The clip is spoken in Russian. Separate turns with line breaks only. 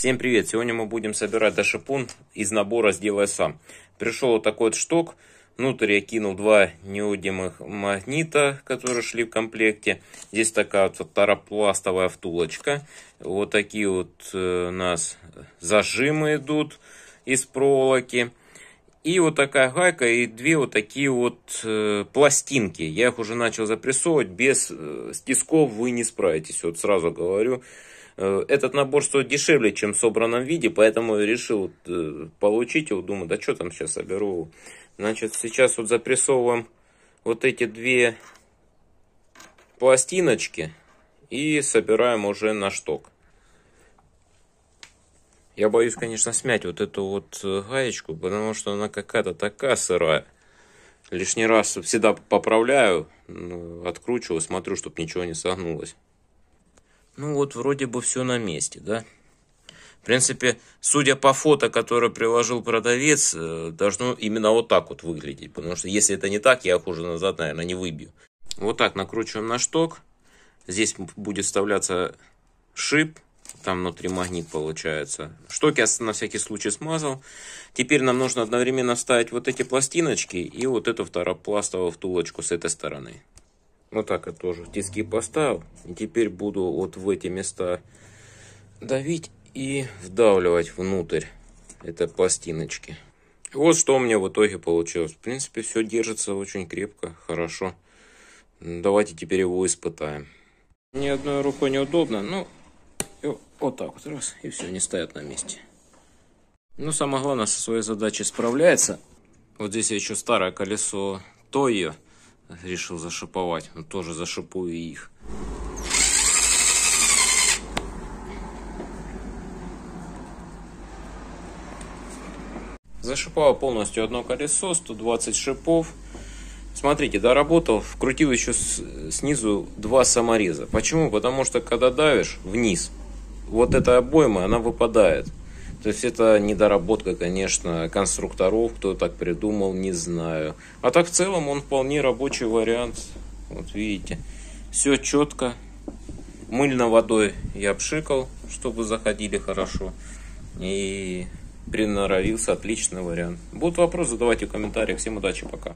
Всем привет! Сегодня мы будем собирать дошипун из набора «Сделай сам». Пришел вот такой вот шток. Внутрь я кинул два неодимых магнита, которые шли в комплекте. Здесь такая вот таропластовая втулочка. Вот такие вот э, у нас зажимы идут из проволоки. И вот такая гайка и две вот такие вот э, пластинки. Я их уже начал запрессовывать. Без э, стисков вы не справитесь. Вот сразу говорю. Э, этот набор стоит дешевле, чем в собранном виде, поэтому решил э, получить его. Думаю, да что там сейчас соберу. Значит, сейчас вот запрессовываем вот эти две пластиночки и собираем уже на шток. Я боюсь, конечно, смять вот эту вот э, гаечку, потому что она какая-то такая сырая. Лишний раз всегда поправляю, откручиваю, смотрю, чтобы ничего не согнулось. Ну вот, вроде бы все на месте, да? В принципе, судя по фото, которое приложил продавец, э, должно именно вот так вот выглядеть. Потому что если это не так, я их назад, наверное, не выбью. Вот так накручиваем на шток. Здесь будет вставляться шип. Там внутри магнит получается. Штоки я на всякий случай смазал. Теперь нам нужно одновременно вставить вот эти пластиночки и вот эту второпластовую втулочку с этой стороны. Вот ну так я тоже тиски поставил. И теперь буду вот в эти места давить и вдавливать внутрь это пластиночки. Вот что у меня в итоге получилось. В принципе, все держится очень крепко, хорошо. Давайте теперь его испытаем. Ни одной рукой неудобно, но ну, вот так вот раз, и все, не стоят на месте. Но самое главное, со своей задачей справляется. Вот здесь я еще старое колесо Тойо решил зашиповать. Ну, тоже зашипую их. Зашиповал полностью одно колесо, 120 шипов. Смотрите, доработал, вкрутил еще снизу два самореза. Почему? Потому что когда давишь вниз, вот эта обойма, она выпадает. То есть это недоработка, конечно, конструкторов, кто так придумал, не знаю. А так в целом он вполне рабочий вариант. Вот видите, все четко. Мыльно водой я пшикал, чтобы заходили хорошо. И приноровился отличный вариант. Будут вопросы, задавайте в комментариях. Всем удачи, пока.